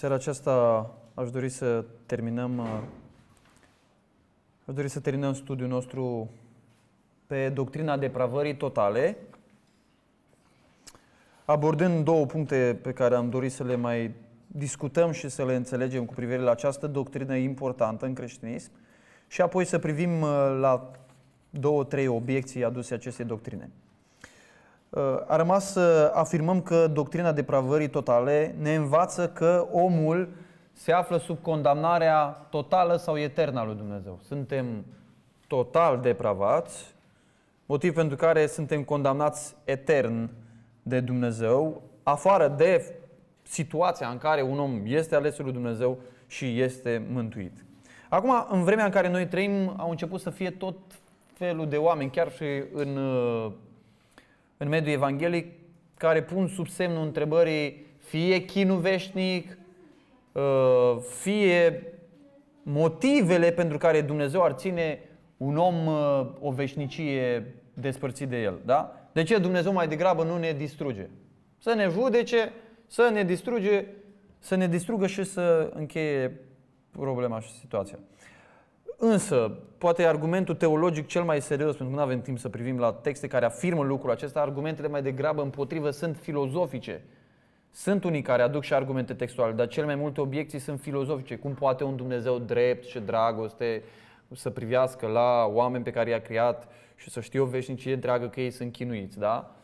seara aceasta aș dori să terminăm uh, aș dori să terminăm studiul nostru pe doctrina depravării totale, abordând două puncte pe care am dorit să le mai discutăm și să le înțelegem cu privire la această doctrină importantă în creștinism și apoi să privim uh, la două, trei obiecții aduse acestei doctrine. A rămas să afirmăm că doctrina depravării totale ne învață că omul se află sub condamnarea totală sau eternă a lui Dumnezeu. Suntem total depravați, motiv pentru care suntem condamnați etern de Dumnezeu, afară de situația în care un om este alesul lui Dumnezeu și este mântuit. Acum, în vremea în care noi trăim, au început să fie tot felul de oameni, chiar și în uh, în mediul evanghelic care pun sub semnul întrebării fie chinul veșnic, uh, fie motivele pentru care Dumnezeu ar ține un om uh, o veșnicie despărțit de el. Da? De ce Dumnezeu mai degrabă nu ne distruge? Să ne judece, să ne distruge, să ne distrugă și să încheie problema și situația. Însă, poate argumentul teologic cel mai serios, pentru că nu avem timp să privim la texte care afirmă lucrul acesta, argumentele mai degrabă împotrivă sunt filozofice. Sunt unii care aduc și argumente textuale, dar cel mai multe obiecții sunt filozofice. Cum poate un Dumnezeu drept și dragoste să privească la oameni pe care i-a creat și să știe o veșnicie întreagă că ei sunt chinuiți, da?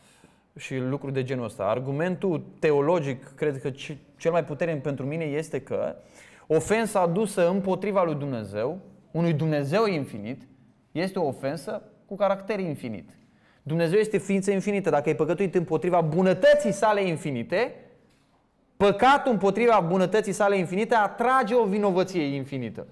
Și lucruri de genul ăsta. Argumentul teologic, cred că cel mai puternic pentru mine este că ofensa adusă împotriva lui Dumnezeu unui Dumnezeu infinit este o ofensă cu caracter infinit. Dumnezeu este ființă infinită. Dacă ai păcătuit împotriva bunătății sale infinite, păcatul împotriva bunătății sale infinite atrage o vinovăție infinită.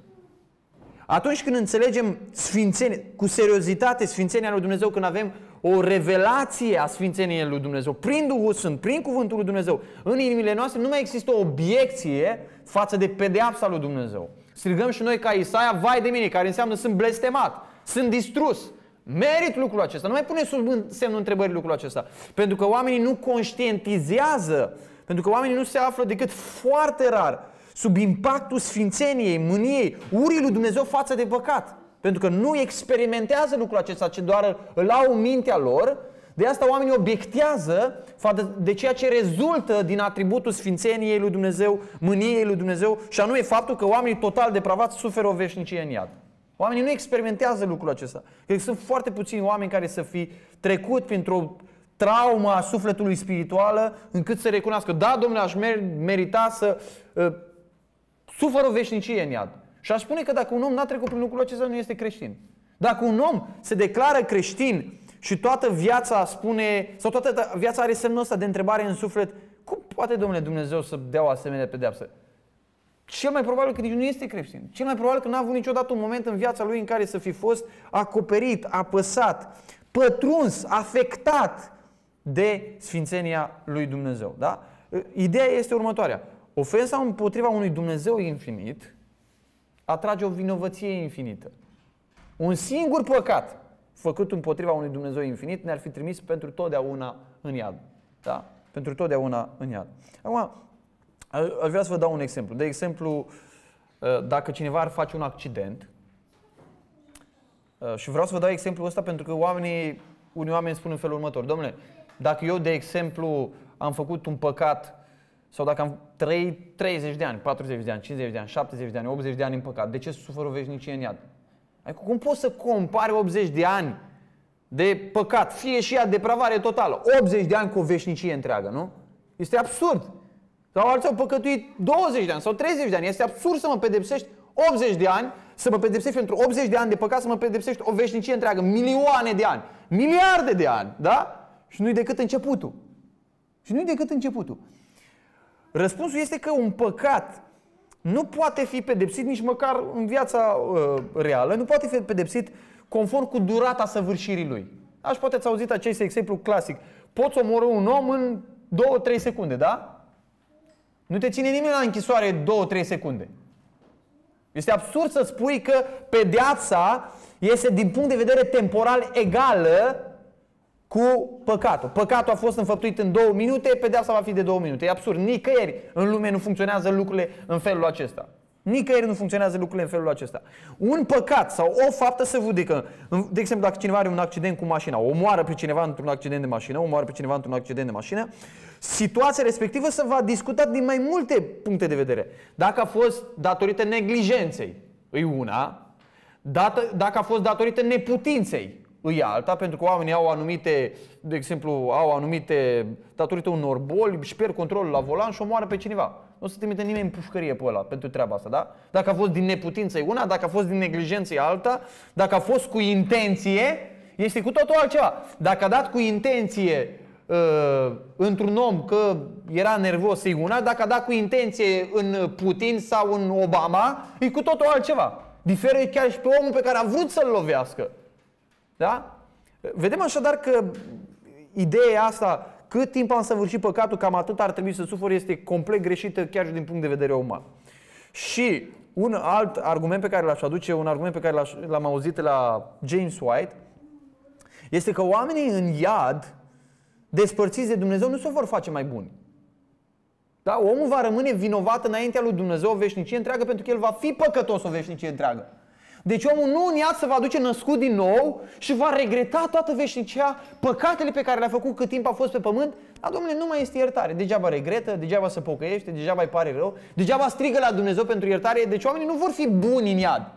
Atunci când înțelegem sfințenie, cu seriozitate sfințenia lui Dumnezeu, când avem o revelație a sfințeniei lui Dumnezeu, prin Duhul Sfânt, prin Cuvântul lui Dumnezeu, în inimile noastre nu mai există o obiecție față de pedeapsa lui Dumnezeu. Strigăm și noi ca Isaia, vai de mine, care înseamnă sunt blestemat, sunt distrus. Merit lucrul acesta. Nu mai pune sub semnul întrebării lucrul acesta. Pentru că oamenii nu conștientizează, pentru că oamenii nu se află decât foarte rar sub impactul sfințeniei, mâniei, urii lui Dumnezeu față de păcat. Pentru că nu experimentează lucrul acesta, ci doar îl au mintea lor de asta oamenii obiectează față de ceea ce rezultă din atributul sfințeniei lui Dumnezeu, mâniei lui Dumnezeu și anume faptul că oamenii total depravați suferă o veșnicie în iad. Oamenii nu experimentează lucrul acesta. Cred că sunt foarte puțini oameni care să fi trecut printr-o traumă a sufletului spirituală încât să recunoască, da, domnule, aș merita să uh, ă, sufăr o veșnicie în iad. Și aș spune că dacă un om n-a trecut prin lucrul acesta, nu este creștin. Dacă un om se declară creștin și toată viața spune, sau toată viața are semnul ăsta de întrebare în suflet, cum poate, domnule Dumnezeu, să dea o asemenea pedeapsă? Cel mai probabil că nici nu este creștin. Cel mai probabil că n-a avut niciodată un moment în viața lui în care să fi fost acoperit, apăsat, pătruns, afectat de sfințenia lui Dumnezeu. Da? Ideea este următoarea. Ofensa împotriva unui Dumnezeu infinit atrage o vinovăție infinită. Un singur păcat făcut împotriva unui Dumnezeu infinit, ne-ar fi trimis pentru totdeauna în iad. Da? Pentru totdeauna în iad. Acum, aș vrea să vă dau un exemplu. De exemplu, uh, dacă cineva ar face un accident, uh, și vreau să vă dau exemplul ăsta pentru că oamenii, unii oameni spun în felul următor, domnule, dacă eu, de exemplu, am făcut un păcat sau dacă am trăit 30 de ani, 40 de ani, 50 de ani, 70 de ani, 80 de ani în păcat, de ce sufăr sufer o veșnicie în iad? Adică cum poți să compari 80 de ani de păcat, fie și ea depravare totală, 80 de ani cu o veșnicie întreagă, nu? Este absurd. Sau alții au păcătuit 20 de ani sau 30 de ani. Este absurd să mă pedepsești 80 de ani, să mă pedepsești pentru 80 de ani de păcat, să mă pedepsești o veșnicie întreagă, milioane de ani, miliarde de ani, da? Și nu-i decât începutul. Și nu-i decât începutul. Răspunsul este că un păcat nu poate fi pedepsit nici măcar în viața uh, reală, nu poate fi pedepsit conform cu durata săvârșirii lui. Aș poate ați auzit acest exemplu clasic. Poți omorâ un om în 2-3 secunde, da? Nu te ține nimeni la închisoare 2-3 secunde. Este absurd să spui că pedeapsa este din punct de vedere temporal egală cu păcatul. Păcatul a fost înfăptuit în două minute, pedeapsa va fi de două minute. E absurd. Nicăieri în lume nu funcționează lucrurile în felul acesta. Nicăieri nu funcționează lucrurile în felul acesta. Un păcat sau o faptă se judecă. De exemplu, dacă cineva are un accident cu mașina, omoară pe cineva într-un accident de mașină, omoară pe cineva într-un accident de mașină, situația respectivă se va discuta din mai multe puncte de vedere. Dacă a fost datorită neglijenței, îi una, dacă a fost datorită neputinței, îi alta, pentru că oamenii au anumite, de exemplu, au anumite, datorită unor boli, își pierd controlul la volan și omoară pe cineva. Nu se trimite nimeni în pușcărie pe ăla pentru treaba asta, da? Dacă a fost din neputință e una, dacă a fost din neglijență e alta, dacă a fost cu intenție, este cu totul altceva. Dacă a dat cu intenție uh, într-un om că era nervos e una, dacă a dat cu intenție în Putin sau în Obama, e cu totul altceva. Diferă chiar și pe omul pe care a vrut să-l lovească. Da? Vedem așadar că ideea asta, cât timp am săvârșit păcatul, cam atât ar trebui să sufăr, este complet greșită chiar și din punct de vedere uman. Și un alt argument pe care l-aș aduce, un argument pe care l-am auzit la James White, este că oamenii în iad, despărțiți de Dumnezeu, nu se vor face mai buni. Da? Omul va rămâne vinovat înaintea lui Dumnezeu o veșnicie întreagă pentru că el va fi păcătos o veșnicie întreagă. Deci omul nu în iad se va duce născut din nou și va regreta toată veșnicia păcatele pe care le-a făcut cât timp a fost pe pământ, dar domnule nu mai este iertare. Degeaba regretă, degeaba se pocăiește, degeaba îi pare rău, degeaba strigă la Dumnezeu pentru iertare, deci oamenii nu vor fi buni în iad.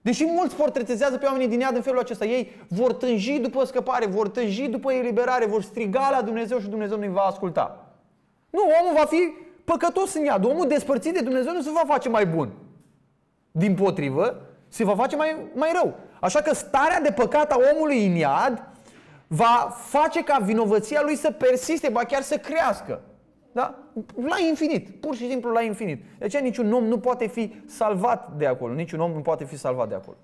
Deși mulți portretizează pe oamenii din iad în felul acesta, ei vor tânji după scăpare, vor tânji după eliberare, vor striga la Dumnezeu și Dumnezeu nu-i va asculta. Nu, omul va fi păcătos în iad, omul despărțit de Dumnezeu nu se va face mai bun. Din potrivă, se va face mai, mai rău. Așa că starea de păcat a omului în iad va face ca vinovăția lui să persiste, ba chiar să crească. Da? La infinit, pur și simplu la infinit. De aceea niciun om nu poate fi salvat de acolo, niciun om nu poate fi salvat de acolo.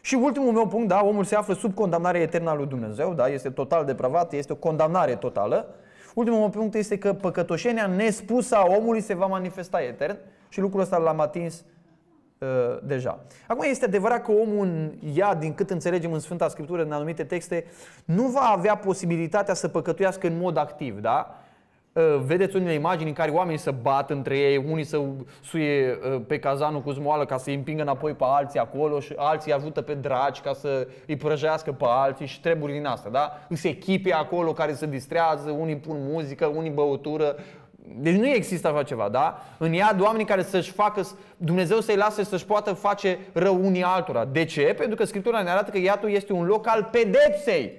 Și ultimul meu punct, da, omul se află sub condamnare eternă a lui Dumnezeu, da, este total depravat, este o condamnare totală. Ultimul meu punct este că păcătoșenia nespusă a omului se va manifesta etern și lucrul ăsta l-am atins Uh, deja. Acum este adevărat că omul în ea, din cât înțelegem în Sfânta Scriptură, în anumite texte, nu va avea posibilitatea să păcătuiască în mod activ, da? Uh, vedeți unele imagini în care oamenii se bat între ei, unii se suie uh, pe cazanul cu zmoală ca să-i împingă înapoi pe alții acolo și alții ajută pe dragi ca să îi prăjească pe alții și treburi din asta, da? Îs echipe acolo care se distrează, unii pun muzică, unii băutură, deci nu există așa ceva, da? În iad oamenii care să-și facă, Dumnezeu să-i lase să-și poată face rău unii altora. De ce? Pentru că Scriptura ne arată că iadul este un loc al pedepsei.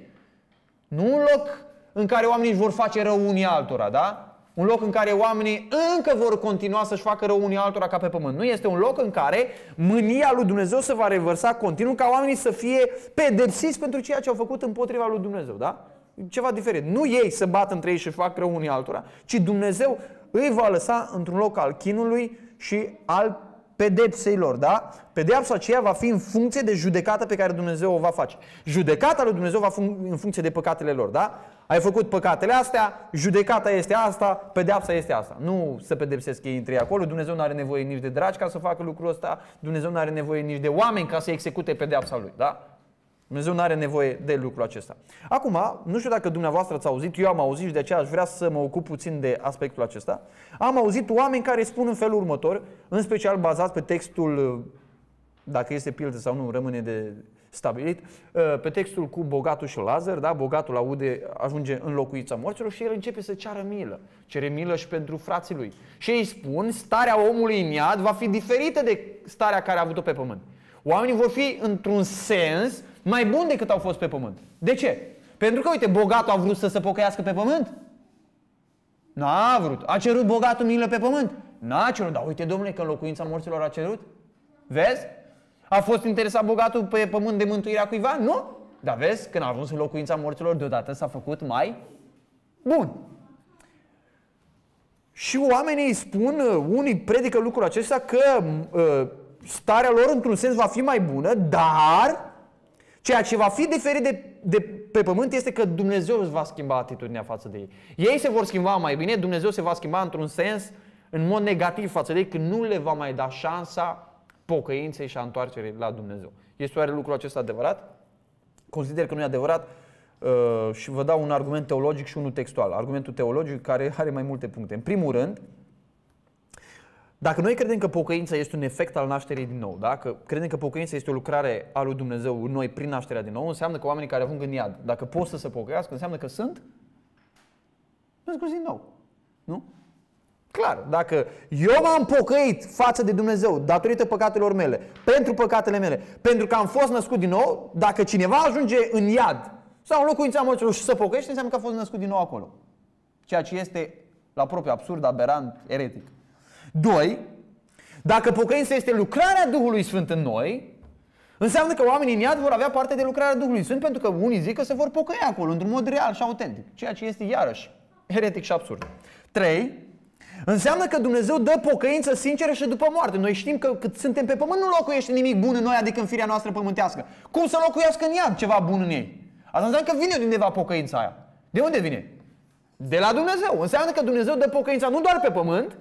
Nu un loc în care oamenii își vor face rău unii altora, da? Un loc în care oamenii încă vor continua să-și facă rău unii altora ca pe pământ. Nu este un loc în care mânia lui Dumnezeu se va revărsa continuu ca oamenii să fie pedepsiți pentru ceea ce au făcut împotriva lui Dumnezeu, da? ceva diferit. Nu ei se bat între ei și fac rău unii altora, ci Dumnezeu îi va lăsa într-un loc al chinului și al pedepsei lor, da? Pedeapsa aceea va fi în funcție de judecata pe care Dumnezeu o va face. Judecata lui Dumnezeu va fi în funcție de păcatele lor, da? Ai făcut păcatele astea, judecata este asta, pedeapsa este asta. Nu se pedepsesc ei între ei acolo, Dumnezeu nu are nevoie nici de dragi ca să facă lucrul ăsta, Dumnezeu nu are nevoie nici de oameni ca să execute pedeapsa lui, da? Dumnezeu nu are nevoie de lucrul acesta. Acum, nu știu dacă dumneavoastră ați auzit, eu am auzit și de aceea aș vrea să mă ocup puțin de aspectul acesta. Am auzit oameni care spun în felul următor, în special bazat pe textul, dacă este pildă sau nu, rămâne de stabilit, pe textul cu bogatul și Lazar, da? bogatul aude, ajunge în locuința morților și el începe să ceară milă. Cere milă și pentru frații lui. Și ei spun, starea omului în iad va fi diferită de starea care a avut-o pe pământ. Oamenii vor fi, într-un sens, mai buni decât au fost pe pământ. De ce? Pentru că, uite, bogatul a vrut să se pocăiască pe pământ? N-a vrut. A cerut bogatul milă pe pământ? N-a cerut. Dar uite, domnule, că în locuința morților a cerut. Vezi? A fost interesat bogatul pe pământ de mântuirea cuiva? Nu? Dar vezi, când a ajuns în locuința morților, deodată s-a făcut mai bun. Și oamenii spun, uh, unii predică lucrul acesta, că uh, starea lor într-un sens va fi mai bună, dar Ceea ce va fi diferit de, de pe pământ este că Dumnezeu îți va schimba atitudinea față de ei. Ei se vor schimba mai bine, Dumnezeu se va schimba într-un sens în mod negativ față de ei, că nu le va mai da șansa pocăinței și a întoarcerii la Dumnezeu. Este oare lucrul acesta adevărat? Consider că nu e adevărat uh, și vă dau un argument teologic și unul textual. Argumentul teologic care are mai multe puncte. În primul rând, dacă noi credem că pocăința este un efect al nașterii din nou, dacă credem că pocăința este o lucrare a lui Dumnezeu în noi prin nașterea din nou, înseamnă că oamenii care ajung în iad, dacă pot să se pocăiască, înseamnă că sunt născuți din nou. Nu? Clar, dacă eu m-am pocăit față de Dumnezeu datorită păcatelor mele, pentru păcatele mele, pentru că am fost născut din nou, dacă cineva ajunge în iad sau în locuința morților și se pocăiește, înseamnă că a fost născut din nou acolo. Ceea ce este la propriu absurd, aberant, eretic. Doi, dacă pocăința este lucrarea Duhului Sfânt în noi, înseamnă că oamenii în iad vor avea parte de lucrarea Duhului Sfânt pentru că unii zic că se vor pocăi acolo într-un mod real și autentic, ceea ce este iarăși eretic și absurd. Trei, Înseamnă că Dumnezeu dă pocăință sinceră și după moarte. Noi știm că cât suntem pe pământ nu locuiește nimic bun în noi, adică în firea noastră pământească. Cum să locuiască în iad ceva bun în ei? Asta înseamnă că vine de undeva pocăința aia. De unde vine? De la Dumnezeu. Înseamnă că Dumnezeu dă pocăința nu doar pe pământ,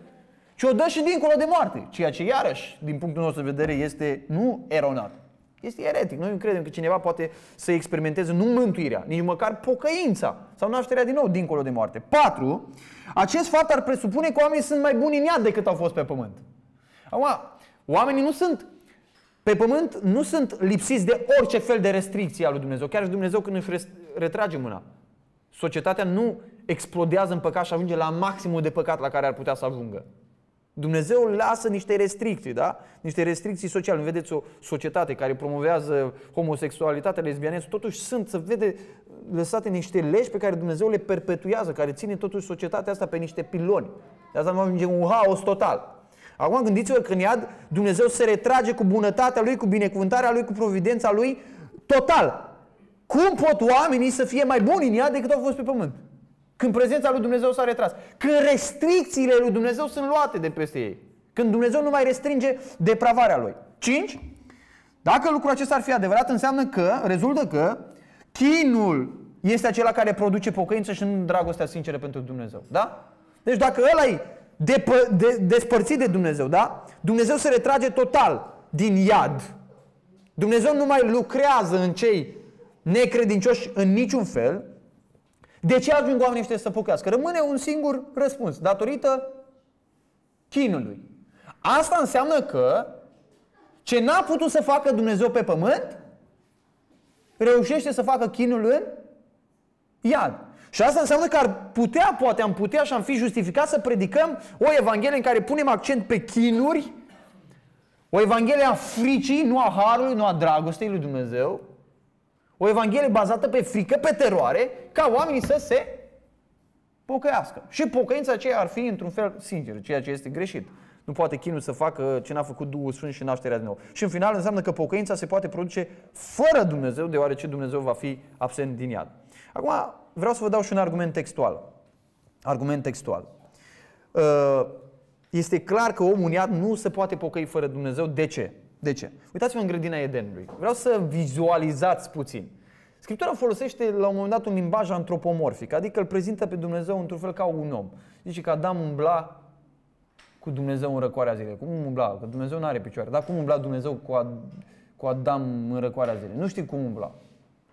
și o dă și dincolo de moarte, ceea ce iarăși, din punctul nostru de vedere, este nu eronat. Este eretic. Noi nu credem că cineva poate să experimenteze nu mântuirea, nici măcar pocăința sau nașterea din nou dincolo de moarte. 4. Acest fapt ar presupune că oamenii sunt mai buni în iad decât au fost pe pământ. Acum, oamenii nu sunt pe pământ nu sunt lipsiți de orice fel de restricție a lui Dumnezeu. Chiar și Dumnezeu când își retrage mâna. Societatea nu explodează în păcat și ajunge la maximul de păcat la care ar putea să ajungă. Dumnezeu lasă niște restricții, da? Niște restricții sociale. Nu vedeți o societate care promovează homosexualitatea, lesbianism, totuși sunt, să vede lăsate niște legi pe care Dumnezeu le perpetuează, care ține totuși societatea asta pe niște piloni. De asta nu ajunge un haos total. Acum gândiți-vă că în iad Dumnezeu se retrage cu bunătatea Lui, cu binecuvântarea Lui, cu providența Lui, total. Cum pot oamenii să fie mai buni în iad decât au fost pe pământ? Când prezența lui Dumnezeu s-a retras. Când restricțiile lui Dumnezeu sunt luate de peste ei. Când Dumnezeu nu mai restringe depravarea lui. 5. Dacă lucrul acesta ar fi adevărat, înseamnă că, rezultă că, chinul este acela care produce pocăință și nu dragostea sinceră pentru Dumnezeu. Da? Deci dacă ăla e de, de, despărțit de Dumnezeu, da? Dumnezeu se retrage total din iad. Dumnezeu nu mai lucrează în cei necredincioși în niciun fel, de ce ajung oamenii ăștia să păcălească? Rămâne un singur răspuns, datorită chinului. Asta înseamnă că ce n-a putut să facă Dumnezeu pe pământ, reușește să facă chinul în iad. Și asta înseamnă că ar putea, poate am putea și am fi justificat să predicăm o Evanghelie în care punem accent pe chinuri, o Evanghelie a fricii, nu a harului, nu a dragostei lui Dumnezeu, o Evanghelie bazată pe frică, pe teroare, ca oamenii să se pocăiască. Și pocăința aceea ar fi într-un fel sincer, ceea ce este greșit. Nu poate chinul să facă ce n-a făcut Duhul Sfânt și nașterea din nou. Și în final înseamnă că pocăința se poate produce fără Dumnezeu, deoarece Dumnezeu va fi absent din iad. Acum vreau să vă dau și un argument textual. Argument textual. Uh, este clar că omul în iad nu se poate pocăi fără Dumnezeu. De ce? De ce? Uitați-vă în grădina Edenului. Vreau să vizualizați puțin. Scriptura folosește la un moment dat un limbaj antropomorfic, adică îl prezintă pe Dumnezeu într-un fel ca un om. Zice că Adam umbla cu Dumnezeu în răcoarea zilei. Cum umbla? Că Dumnezeu nu are picioare. Dar cum umbla Dumnezeu cu, Ad- cu Adam în răcoarea zilei? Nu știi cum umbla.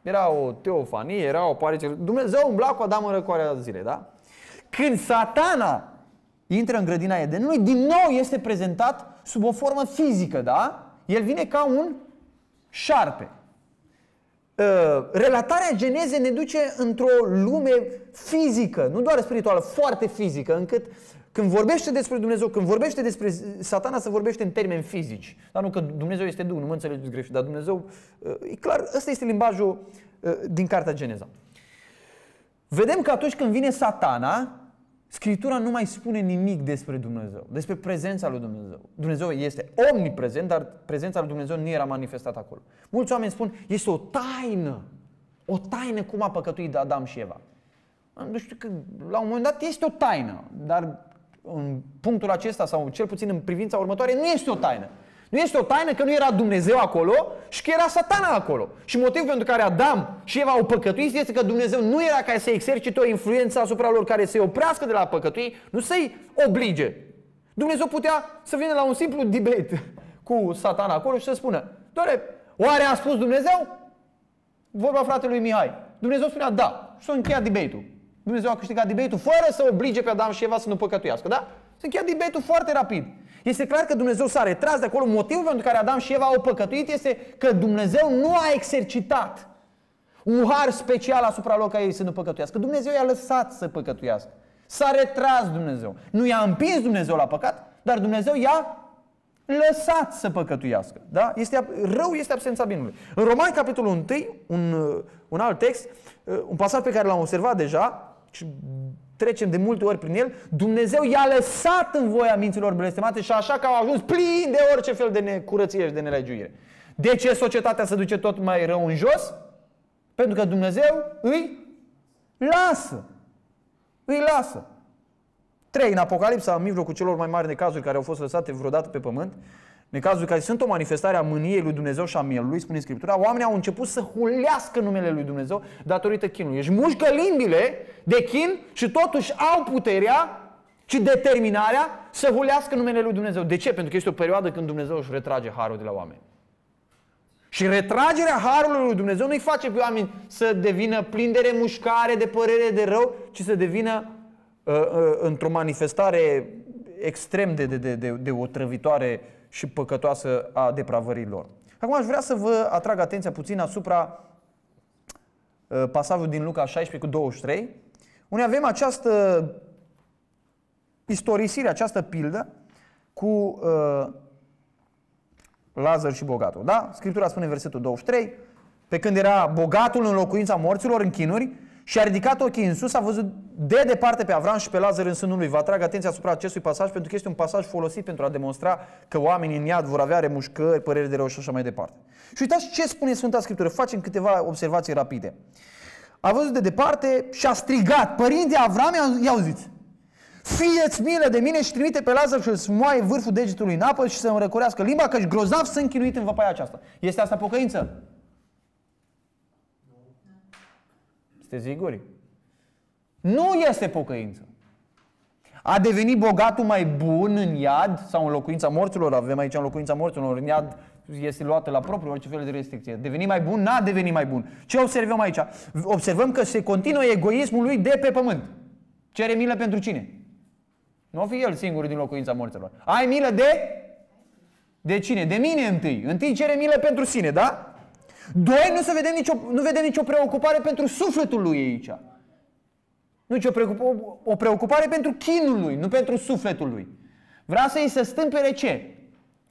Era o teofanie, era o parice. Dumnezeu umbla cu Adam în răcoarea zilei, da? Când satana intră în grădina Edenului, din nou este prezentat sub o formă fizică, da? El vine ca un șarpe. Ă, relatarea geneze ne duce într-o lume fizică, nu doar spirituală, foarte fizică, încât când vorbește despre Dumnezeu, când vorbește despre satana, să vorbește în termeni fizici. Dar nu că Dumnezeu este Duh, nu mă înțelegeți greșit, dar Dumnezeu, ă, e clar, ăsta este limbajul ă, din Cartea Geneza. Vedem că atunci când vine satana, Scriptura nu mai spune nimic despre Dumnezeu, despre prezența lui Dumnezeu. Dumnezeu este omniprezent, dar prezența lui Dumnezeu nu era manifestată acolo. Mulți oameni spun, este o taină, o taină cum a păcătuit Adam și Eva. Nu știu că la un moment dat este o taină, dar în punctul acesta sau cel puțin în privința următoare nu este o taină. Nu este o taină că nu era Dumnezeu acolo și că era satana acolo. Și motivul pentru care Adam și Eva au păcătuit este că Dumnezeu nu era ca să exercite o influență asupra lor care să-i oprească de la păcătui, nu să-i oblige. Dumnezeu putea să vină la un simplu debate cu satana acolo și să spună, doare, oare a spus Dumnezeu? Vorba fratelui Mihai. Dumnezeu spunea da și s-a încheiat debate-ul. Dumnezeu a câștigat debate-ul fără să oblige pe Adam și Eva să nu păcătuiască, da? Se încheia debate-ul foarte rapid. Este clar că Dumnezeu s-a retras de acolo. Motivul pentru care Adam și Eva au păcătuit este că Dumnezeu nu a exercitat un har special asupra lor ca ei să nu păcătuiască. Dumnezeu i-a lăsat să păcătuiască. S-a retras Dumnezeu. Nu i-a împins Dumnezeu la păcat, dar Dumnezeu i-a lăsat să păcătuiască. Da? Este, rău este absența binului. În Romani, capitolul 1, un, un alt text, un pasaj pe care l-am observat deja, și trecem de multe ori prin el, Dumnezeu i-a lăsat în voia minților blestemate și așa că au ajuns plini de orice fel de necurăție și de nelegiuire. De ce societatea se duce tot mai rău în jos? Pentru că Dumnezeu îi lasă. Îi lasă. Trei în Apocalipsa, în mijlocul celor mai mari de cazuri care au fost lăsate vreodată pe pământ, în cazul care sunt o manifestare a mâniei lui Dumnezeu și a mielului, spune Scriptura, oamenii au început să hulească numele lui Dumnezeu datorită chinului. Își deci mușcă limbile de chin și totuși au puterea și determinarea să hulească numele lui Dumnezeu. De ce? Pentru că este o perioadă când Dumnezeu își retrage harul de la oameni. Și retragerea harului lui Dumnezeu nu îi face pe oameni să devină plin de remușcare, de părere de rău, ci să devină uh, uh, într-o manifestare extrem de, de, de, de, de otrăvitoare uh, și păcătoasă a lor. Acum aș vrea să vă atrag atenția puțin asupra uh, pasajul din Luca 16 cu 23, unde avem această istorisire, această pildă cu uh, Lazar și bogatul. Da? Scriptura spune versetul 23, pe când era bogatul în locuința morților, în chinuri, și a ridicat ochii în sus, a văzut de departe pe Avram și pe Lazar în sânul lui. Vă atrag atenția asupra acestui pasaj pentru că este un pasaj folosit pentru a demonstra că oamenii în iad vor avea remușcări, păreri de rău și așa mai departe. Și uitați ce spune Sfânta Scriptură. Facem câteva observații rapide. A văzut de departe și a strigat. Părinte Avram, i-au zis, Fieți milă de mine și trimite pe Lazar să moaie vârful degetului în apă și să-mi răcorească limba, căci grozav sunt chinuit în văpaia aceasta. Este asta pocăință? sunteți vigori. Nu este pocăință. A devenit bogatul mai bun în iad sau în locuința morților, avem aici în locuința morților, în iad este luată la propriu orice fel de restricție. Deveni mai bun, n-a devenit mai bun. Ce observăm aici? Observăm că se continuă egoismul lui de pe pământ. Cere milă pentru cine? Nu o fi el singur din locuința morților. Ai milă de? De cine? De mine întâi. Întâi cere milă pentru sine, da? Doi, nu, să vedem nicio, nu vedem nicio preocupare pentru sufletul lui aici. Nu, ci o, preocupare, o preocupare pentru chinul lui, nu pentru sufletul lui. Vrea să îi se stâmpere ce?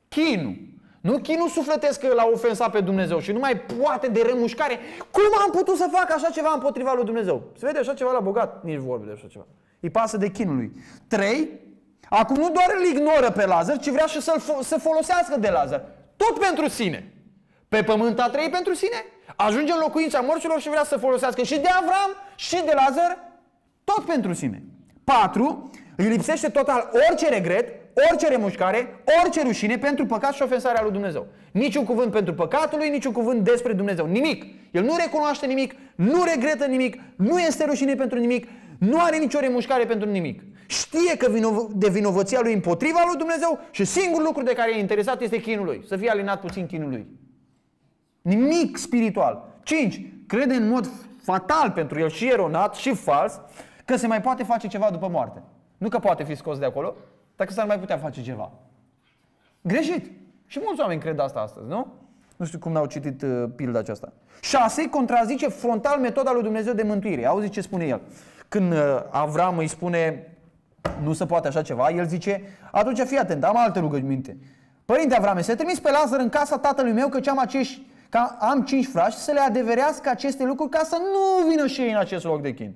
Chinul. Nu chinul sufletesc că l-a ofensat pe Dumnezeu și nu mai poate de remușcare. Cum am putut să fac așa ceva împotriva lui Dumnezeu? Se vede așa ceva la bogat, nici vorbe de așa ceva. Îi pasă de chinul lui. Trei, acum nu doar îl ignoră pe Lazar, ci vrea și să-l fo- să folosească de Lazar. Tot pentru sine pe pământ a trăit pentru sine, ajunge în locuința morților și vrea să folosească și de Avram și de Lazar tot pentru sine. 4. Îi lipsește total orice regret, orice remușcare, orice rușine pentru păcat și ofensarea lui Dumnezeu. Niciun cuvânt pentru păcatul lui, niciun cuvânt despre Dumnezeu. Nimic. El nu recunoaște nimic, nu regretă nimic, nu este rușine pentru nimic, nu are nicio remușcare pentru nimic. Știe că vinov- de vinovăția lui împotriva lui Dumnezeu și singurul lucru de care e interesat este chinul lui. Să fie alinat puțin chinul lui. Nimic spiritual. 5. Crede în mod fatal pentru el și eronat și fals că se mai poate face ceva după moarte. Nu că poate fi scos de acolo, dar că s-ar mai putea face ceva. Greșit. Și mulți oameni cred asta astăzi, nu? Nu știu cum n-au citit uh, pilda aceasta. 6. Contrazice frontal metoda lui Dumnezeu de mântuire. Auzi ce spune el. Când uh, Avram îi spune nu se poate așa ceva, el zice, atunci fii atent, am alte rugăminte. Părinte Avrame, să trimis pe Lazar în casa tatălui meu, căci am acești ca am cinci frași, să le adeverească aceste lucruri ca să nu vină și ei în acest loc de chin.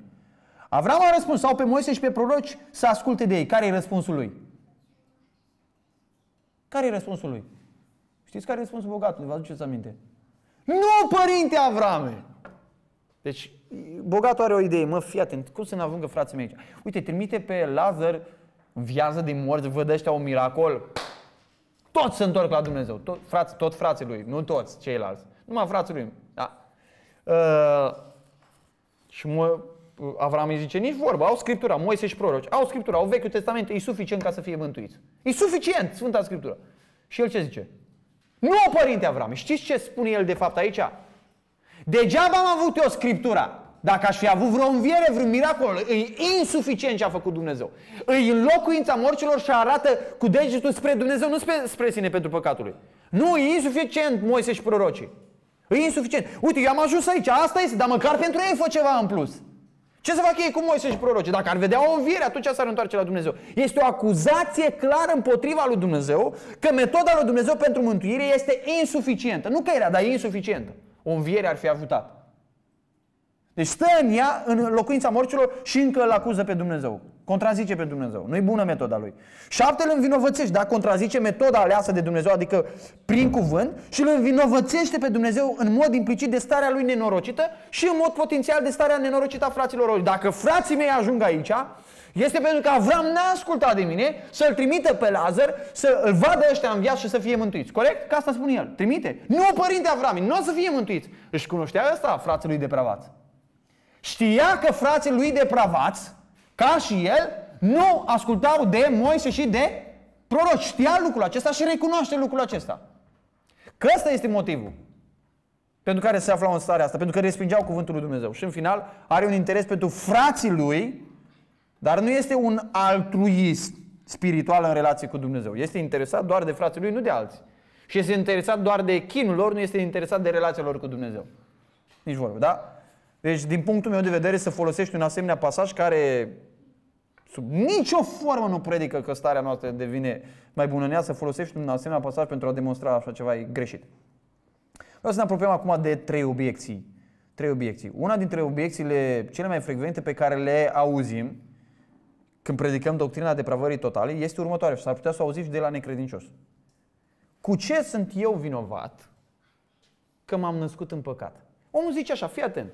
Avram a răspuns, sau pe Moise și pe proroci să asculte de ei. Care e răspunsul lui? Care e răspunsul lui? Știți care e răspunsul bogatului? Vă aduceți aminte? Nu, părinte Avrame! Deci, bogatul are o idee. Mă, fii atent, cum se navungă frații mei aici? Uite, trimite pe Lazar în viață de morți, văd ăștia un miracol toți se întorc la Dumnezeu, tot, fraț, tot frații lui, nu toți ceilalți, numai frații lui. Da. Uh, și mă, Avram îi zice, nici vorba, au Scriptura, Moise și proroci, au Scriptura, au Vechiul Testament, e suficient ca să fie mântuiți. E suficient Sfânta Scriptură. Și el ce zice? Nu, părinte Avram, știți ce spune el de fapt aici? Degeaba am avut eu Scriptura. Dacă aș fi avut vreo înviere, vreun miracol, e insuficient ce a făcut Dumnezeu. Îi locuința morților și arată cu degetul spre Dumnezeu, nu spre, spre sine pentru păcatul lui. Nu, e insuficient Moise și prorocii. E insuficient. Uite, eu am ajuns aici, asta este, dar măcar pentru ei fă ceva în plus. Ce să fac ei cu Moise și proroce? Dacă ar vedea o înviere, atunci s-ar întoarce la Dumnezeu. Este o acuzație clară împotriva lui Dumnezeu că metoda lui Dumnezeu pentru mântuire este insuficientă. Nu că era, dar e insuficientă. O înviere ar fi ajutat. Deci stă în ea, în locuința morților și încă îl acuză pe Dumnezeu. Contrazice pe Dumnezeu. Nu-i bună metoda lui. îl învinovățești, da? Contrazice metoda aleasă de Dumnezeu, adică prin cuvânt, și îl învinovățește pe Dumnezeu în mod implicit de starea lui nenorocită și în mod potențial de starea nenorocită a fraților lui. Dacă frații mei ajung aici, este pentru că Avram n-a ascultat de mine să-l trimită pe Lazar, să l vadă ăștia în viață și să fie mântuiți. Corect? Ca asta spune el. Trimite. Nu, părinte Avram, nu o să fie mântuiți. Își cunoștea ăsta frații lui depravați. Știa că frații lui depravați, ca și el, nu ascultau de Moise și de proroci. Știa lucrul acesta și recunoaște lucrul acesta. Că ăsta este motivul pentru care se afla în starea asta, pentru că respingeau cuvântul lui Dumnezeu. Și în final are un interes pentru frații lui, dar nu este un altruist spiritual în relație cu Dumnezeu. Este interesat doar de frații lui, nu de alții. Și este interesat doar de chinul lor, nu este interesat de relația lor cu Dumnezeu. Nici vorbă, da? Deci, din punctul meu de vedere, să folosești un asemenea pasaj care sub nicio formă nu predică că starea noastră devine mai bună în ea, să folosești un asemenea pasaj pentru a demonstra așa ceva e greșit. Vreau să ne apropiem acum de trei obiecții. Trei obiecții. Una dintre obiecțiile cele mai frecvente pe care le auzim când predicăm doctrina depravării totale este următoarea și s-ar putea să o auziți de la necredincios. Cu ce sunt eu vinovat că m-am născut în păcat? Omul zice așa, fii atent.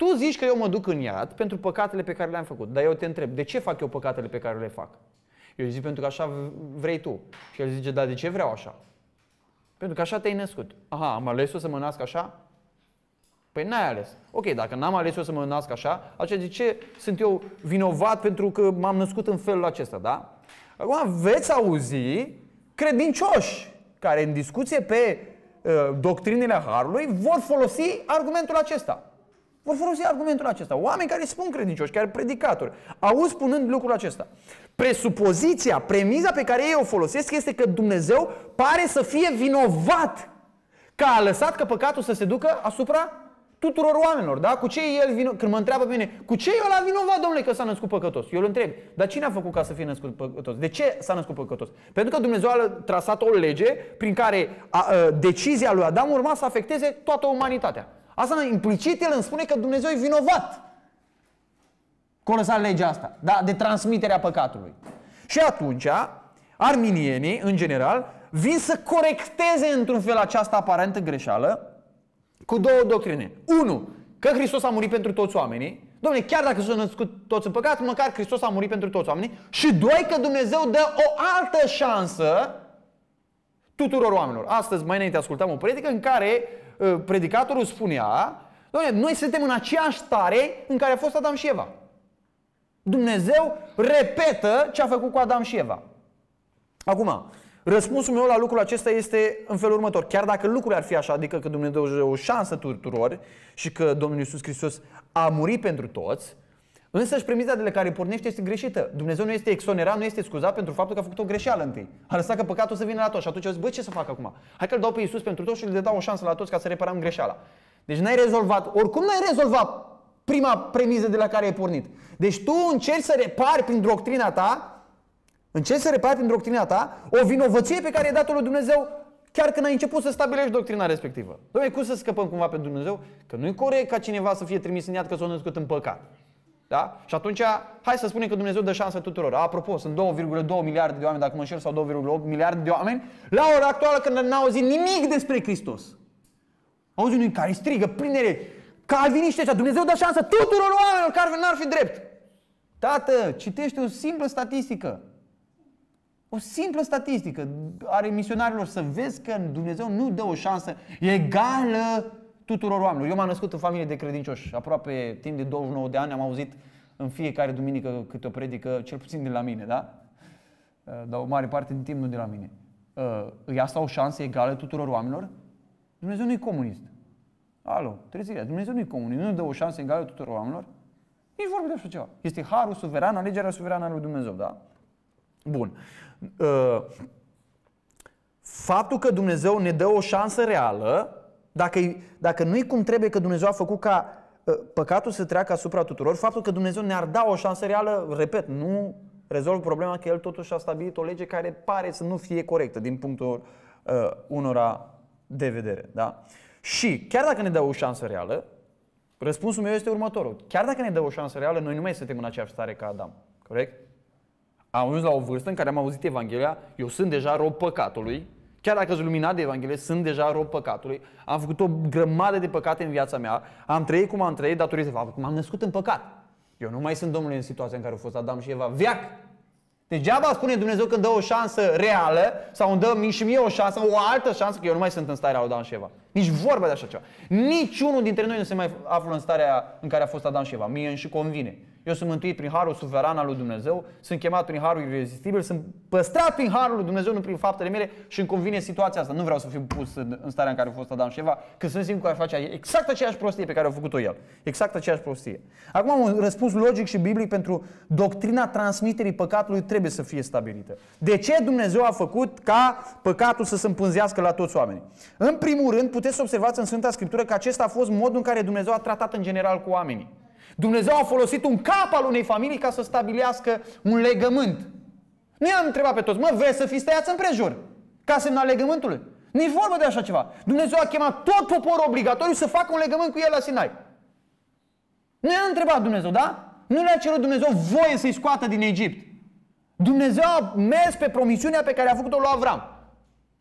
Tu zici că eu mă duc în iad pentru păcatele pe care le-am făcut. Dar eu te întreb, de ce fac eu păcatele pe care le fac? Eu zic, pentru că așa vrei tu. Și el zice, dar de ce vreau așa? Pentru că așa te-ai născut. Aha, am ales eu să mă nasc așa? Păi n-ai ales. Ok, dacă n-am ales eu să mă nasc așa, așa de ce sunt eu vinovat pentru că m-am născut în felul acesta, da? Acum veți auzi credincioși care în discuție pe uh, doctrinele Harului vor folosi argumentul acesta. Vor folosi argumentul acesta. Oameni care spun credincioși, care predicatori, au spunând lucrul acesta. Presupoziția, premiza pe care ei o folosesc este că Dumnezeu pare să fie vinovat că a lăsat că păcatul să se ducă asupra tuturor oamenilor, da? Cu ce el vino... Când mă întreabă pe mine, cu ce e la vinovat, domnule, că s-a născut păcătos? Eu îl întreb, dar cine a făcut ca să fie născut păcătos? De ce s-a născut păcătos? Pentru că Dumnezeu a trasat o lege prin care a, a, ă, decizia lui Adam urma să afecteze toată umanitatea. Asta implicit el îmi spune că Dumnezeu e vinovat că lăsa legea asta, da, de transmiterea păcatului. Și atunci, arminienii, în general, vin să corecteze într-un fel această aparentă greșeală cu două doctrine. Unu, că Hristos a murit pentru toți oamenii. Dom'le, chiar dacă sunt născut toți în păcat, măcar Hristos a murit pentru toți oamenii. Și doi, că Dumnezeu dă o altă șansă tuturor oamenilor. Astăzi, mai înainte, ascultam o predică în care Ă, predicatorul spunea, Doamne, noi suntem în aceeași stare în care a fost Adam și Eva. Dumnezeu repetă ce a făcut cu Adam și Eva. Acum, răspunsul meu la lucrul acesta este în felul următor. Chiar dacă lucrurile ar fi așa, adică că Dumnezeu o șansă tuturor și că Domnul Iisus Hristos a murit pentru toți, Însă și premiza de la care pornește este greșită. Dumnezeu nu este exonerat, nu este scuzat pentru faptul că a făcut o greșeală întâi. A lăsat că păcatul să vină la toți și atunci zice, bă, ce să fac acum? Hai că îl dau pe Iisus pentru toți și le dau o șansă la toți ca să reparăm greșeala. Deci n-ai rezolvat, oricum n-ai rezolvat prima premiză de la care ai pornit. Deci tu încerci să repari prin doctrina ta, încerci să repari prin doctrina ta o vinovăție pe care ai dat-o lui Dumnezeu chiar când ai început să stabilești doctrina respectivă. Dom'le, cum să scăpăm cumva pe Dumnezeu? Că nu e corect ca cineva să fie trimis în iad că s-a născut în păcat. Da? Și atunci, hai să spunem că Dumnezeu dă șansă tuturor. Apropo, sunt 2,2 miliarde de oameni, dacă mă înșel, sau 2,8 miliarde de oameni, la ora actuală când n-au auzit nimic despre Hristos. Auzi unii care strigă, prinere, calviniști ăștia, Dumnezeu dă șansă tuturor oamenilor care n-ar fi drept. Tată, citește o simplă statistică. O simplă statistică are misionarilor să vezi că Dumnezeu nu dă o șansă egală tuturor oamenilor. Eu m-am născut în familie de credincioși. Aproape timp de 29 de ani am auzit în fiecare duminică câte o predică, cel puțin de la mine, da? Uh, dar o mare parte din timp nu de la mine. Îi uh, asta o șansă egală tuturor oamenilor? Dumnezeu nu e comunist. Alo, trezirea. Dumnezeu nu e comunist. Nu dă o șansă egală tuturor oamenilor? Nici vorbim de așa ceva. Este harul suveran, alegerea suverană a lui Dumnezeu, da? Bun. Uh, faptul că Dumnezeu ne dă o șansă reală dacă, dacă nu-i cum trebuie că Dumnezeu a făcut ca ă, păcatul să treacă asupra tuturor, faptul că Dumnezeu ne-ar da o șansă reală, repet, nu rezolv problema că El totuși a stabilit o lege care pare să nu fie corectă din punctul uh, unora de vedere. Da? Și chiar dacă ne dă o șansă reală, răspunsul meu este următorul. Chiar dacă ne dă o șansă reală, noi nu mai suntem în aceeași stare ca Adam. Corect? Am ajuns la o vârstă în care am auzit Evanghelia, eu sunt deja rob păcatului, Chiar dacă sunt luminat de Evanghelie, sunt deja rob păcatului. Am făcut o grămadă de păcate în viața mea. Am trăit cum am trăit datorită faptului că m-am născut în păcat. Eu nu mai sunt domnul în situația în care au fost Adam și Eva. Viac! Degeaba spune Dumnezeu când dă o șansă reală sau îmi dă și mie o șansă, o altă șansă, că eu nu mai sunt în starea Adam și Eva. Nici vorba de așa ceva. Niciunul dintre noi nu se mai află în starea în care a fost Adam și Eva. Mie îmi și convine. Eu sunt mântuit prin harul suveran al lui Dumnezeu, sunt chemat prin harul irezistibil, sunt păstrat prin harul lui Dumnezeu, nu prin faptele mele și îmi convine situația asta. Nu vreau să fiu pus în, starea în care a fost Adam și Eva, că sunt simt că aș face exact aceeași prostie pe care a făcut-o el. Exact aceeași prostie. Acum, un răspuns logic și biblic pentru doctrina transmiterii păcatului trebuie să fie stabilită. De ce Dumnezeu a făcut ca păcatul să se împânzească la toți oamenii? În primul rând, puteți să observați în Sfânta Scriptură că acesta a fost modul în care Dumnezeu a tratat în general cu oamenii. Dumnezeu a folosit un cap al unei familii ca să stabilească un legământ. Nu i-am întrebat pe toți, mă, vreți să fiți tăiați împrejur? Ca semnal legământului. Nici vorbă de așa ceva. Dumnezeu a chemat tot poporul obligatoriu să facă un legământ cu el la Sinai. Nu i-a întrebat Dumnezeu, da? Nu le-a cerut Dumnezeu voie să-i scoată din Egipt. Dumnezeu a mers pe promisiunea pe care a făcut-o lui Avram.